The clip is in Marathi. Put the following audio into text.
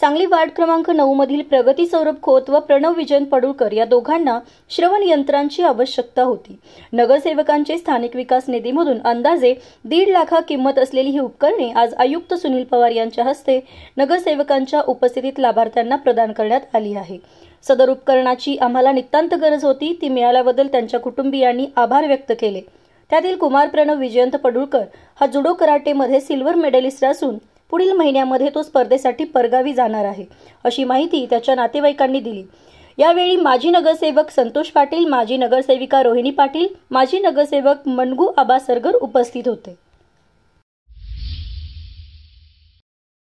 सांगली वार्ड क्रमांक नऊ मधील प्रगती सौरभ खोत व प्रणव विजयन पडुळकर या दोघांना श्रवण यंत्रांची आवश्यकता होती नगरसेवकांचे स्थानिक विकास निधीमधून अंदाजे दीड लाखा किंमत असलेली ही उपकरणे आज आयुक्त सुनील पवार यांच्या हस्ते नगरसेवकांच्या उपस्थितीत लाभार्थ्यांना प्रदान करण्यात आली आहे सदर उपकरणाची आम्हाला नितांत गरज होती ती मिळाल्याबद्दल त्यांच्या कुटुंबियांनी आभार व्यक्त केले त्यातील कुमार प्रणव विजयंत पडुळकर हा जुडो कराटेमध्ये सिल्वर मेडलिस्ट असून पुढील महिन्यामध्ये तो स्पर्धेसाठी परगावी जाणार आहे अशी माहिती त्याच्या नातेवाईकांनी दिली यावेळी माजी नगरसेवक संतोष पाटील माजी नगरसेविका रोहिणी पाटील माजी नगरसेवक मनगू आबा सरगर उपस्थित होते